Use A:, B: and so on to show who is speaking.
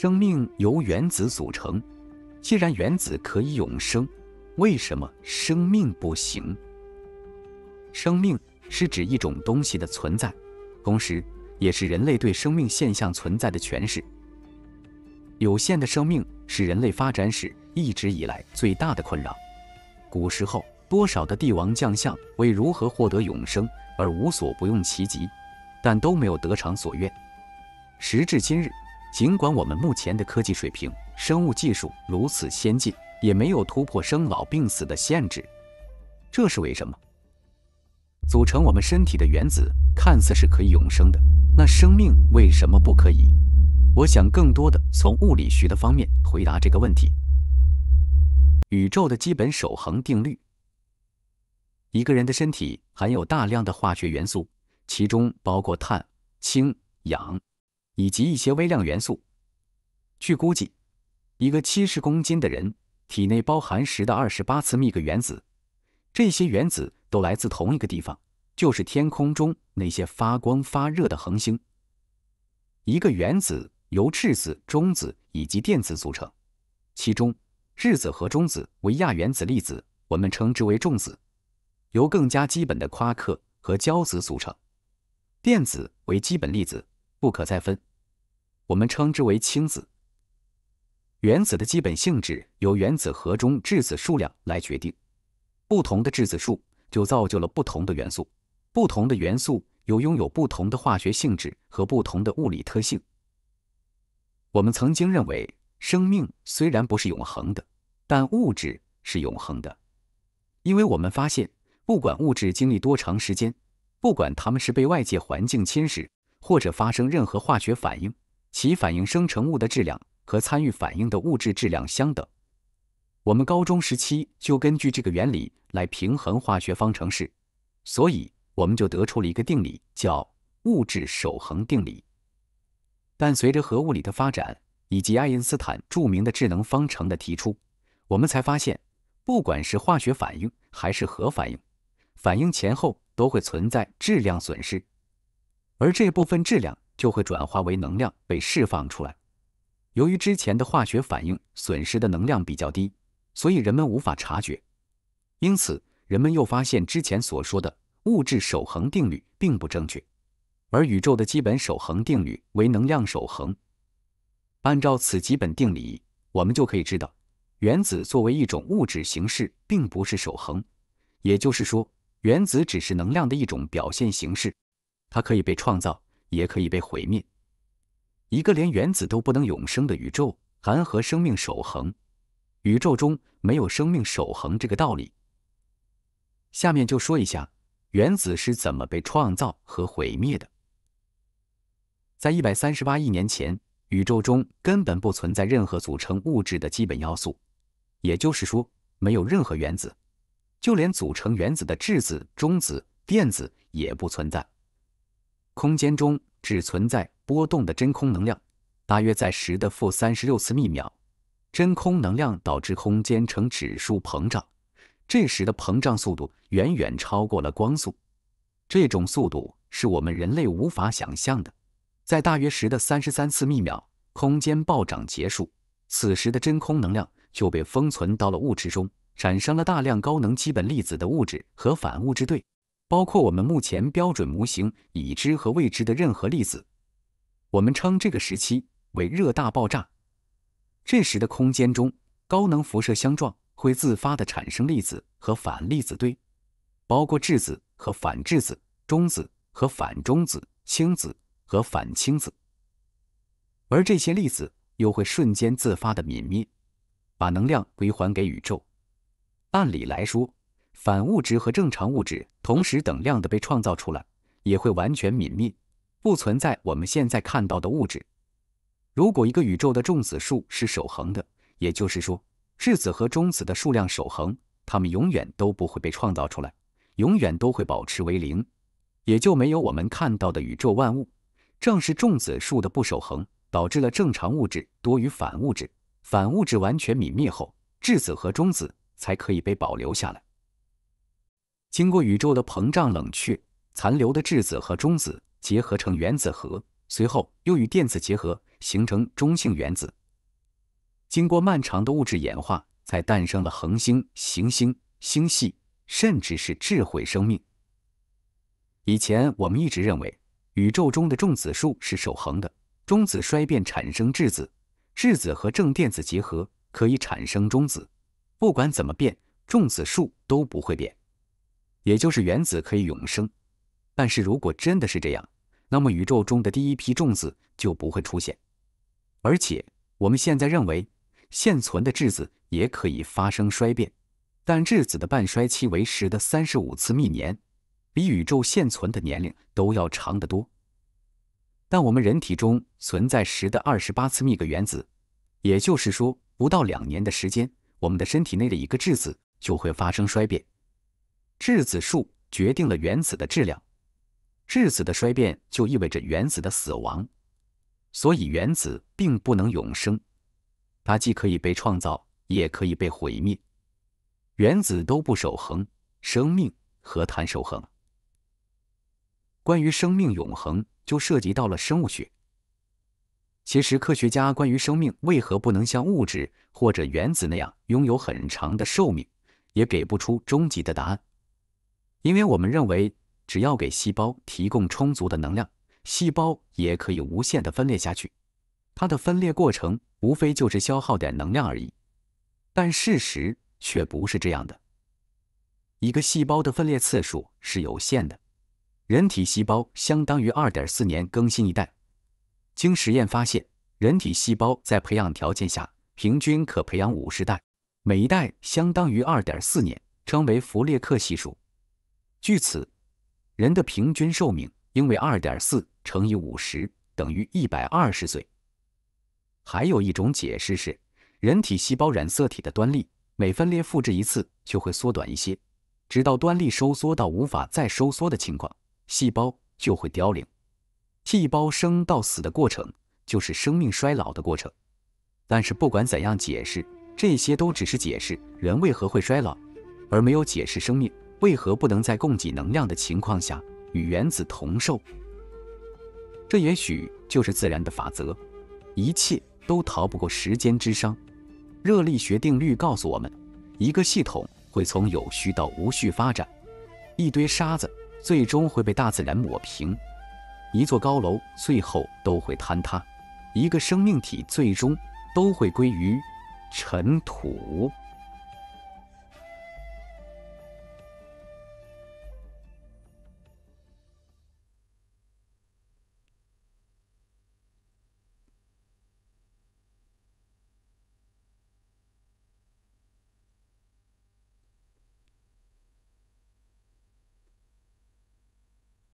A: 生命由原子组成，既然原子可以永生，为什么生命不行？生命是指一种东西的存在，同时也是人类对生命现象存在的诠释。有限的生命是人类发展史一直以来最大的困扰。古时候，多少的帝王将相为如何获得永生而无所不用其极，但都没有得偿所愿。时至今日。尽管我们目前的科技水平、生物技术如此先进，也没有突破生老病死的限制，这是为什么？组成我们身体的原子看似是可以永生的，那生命为什么不可以？我想更多的从物理学的方面回答这个问题。宇宙的基本守恒定律，一个人的身体含有大量的化学元素，其中包括碳、氢、氧。以及一些微量元素。据估计，一个七十公斤的人体内包含十的二十八次幂个原子，这些原子都来自同一个地方，就是天空中那些发光发热的恒星。一个原子由质子、中子以及电子组成，其中质子和中子为亚原子粒子，我们称之为重子，由更加基本的夸克和胶子组成；电子为基本粒子。不可再分，我们称之为氢子。原子的基本性质由原子核中质子数量来决定，不同的质子数就造就了不同的元素。不同的元素又拥有不同的化学性质和不同的物理特性。我们曾经认为生命虽然不是永恒的，但物质是永恒的，因为我们发现不管物质经历多长时间，不管它们是被外界环境侵蚀。或者发生任何化学反应，其反应生成物的质量和参与反应的物质质量相等。我们高中时期就根据这个原理来平衡化学方程式，所以我们就得出了一个定理，叫物质守恒定理。但随着核物理的发展，以及爱因斯坦著名的智能方程的提出，我们才发现，不管是化学反应还是核反应，反应前后都会存在质量损失。而这部分质量就会转化为能量被释放出来。由于之前的化学反应损失的能量比较低，所以人们无法察觉。因此，人们又发现之前所说的物质守恒定律并不正确。而宇宙的基本守恒定律为能量守恒。按照此基本定理，我们就可以知道，原子作为一种物质形式并不是守恒，也就是说，原子只是能量的一种表现形式。它可以被创造，也可以被毁灭。一个连原子都不能永生的宇宙，谈何生命守恒？宇宙中没有生命守恒这个道理。下面就说一下原子是怎么被创造和毁灭的。在一百三十八亿年前，宇宙中根本不存在任何组成物质的基本要素，也就是说，没有任何原子，就连组成原子的质子、中子、电子也不存在。空间中只存在波动的真空能量，大约在十的负三十六次幂秒。真空能量导致空间呈指数膨胀，这时的膨胀速度远远超过了光速。这种速度是我们人类无法想象的。在大约十的三十三次幂秒，空间暴涨结束，此时的真空能量就被封存到了物质中，产生了大量高能基本粒子的物质和反物质对。包括我们目前标准模型已知和未知的任何粒子，我们称这个时期为热大爆炸。这时的空间中高能辐射相撞会自发的产生粒子和反粒子堆，包括质子和反质子、中子和反中子、氢子和反氢子，而这些粒子又会瞬间自发的泯灭，把能量归还给宇宙。按理来说。反物质和正常物质同时等量的被创造出来，也会完全泯灭，不存在我们现在看到的物质。如果一个宇宙的重子数是守恒的，也就是说质子和中子的数量守恒，它们永远都不会被创造出来，永远都会保持为零，也就没有我们看到的宇宙万物。正是重子数的不守恒，导致了正常物质多于反物质。反物质完全泯灭后，质子和中子才可以被保留下来。经过宇宙的膨胀冷却，残留的质子和中子结合成原子核，随后又与电子结合形成中性原子。经过漫长的物质演化，才诞生了恒星、行星、星系，甚至是智慧生命。以前我们一直认为，宇宙中的重子数是守恒的，中子衰变产生质子，质子和正电子结合可以产生中子，不管怎么变，重子数都不会变。也就是原子可以永生，但是如果真的是这样，那么宇宙中的第一批重子就不会出现。而且我们现在认为，现存的质子也可以发生衰变，但质子的半衰期为十的三十五次幂年，比宇宙现存的年龄都要长得多。但我们人体中存在十的二十八次幂个原子，也就是说，不到两年的时间，我们的身体内的一个质子就会发生衰变。质子数决定了原子的质量，质子的衰变就意味着原子的死亡，所以原子并不能永生，它既可以被创造，也可以被毁灭，原子都不守恒，生命何谈守恒？关于生命永恒，就涉及到了生物学。其实科学家关于生命为何不能像物质或者原子那样拥有很长的寿命，也给不出终极的答案。因为我们认为，只要给细胞提供充足的能量，细胞也可以无限的分裂下去。它的分裂过程无非就是消耗点能量而已。但事实却不是这样的。一个细胞的分裂次数是有限的。人体细胞相当于二点四年更新一代。经实验发现，人体细胞在培养条件下平均可培养五十代，每一代相当于二点四年，称为弗列克系数。据此，人的平均寿命应为二点四乘以五十等于一百二十岁。还有一种解释是，人体细胞染色体的端粒每分裂复制一次就会缩短一些，直到端粒收缩到无法再收缩的情况，细胞就会凋零。细胞生到死的过程就是生命衰老的过程。但是不管怎样解释，这些都只是解释人为何会衰老，而没有解释生命。为何不能在供给能量的情况下与原子同寿？这也许就是自然的法则，一切都逃不过时间之殇。热力学定律告诉我们，一个系统会从有序到无序发展，一堆沙子最终会被大自然抹平，一座高楼最后都会坍塌，一个生命体最终都会归于尘土。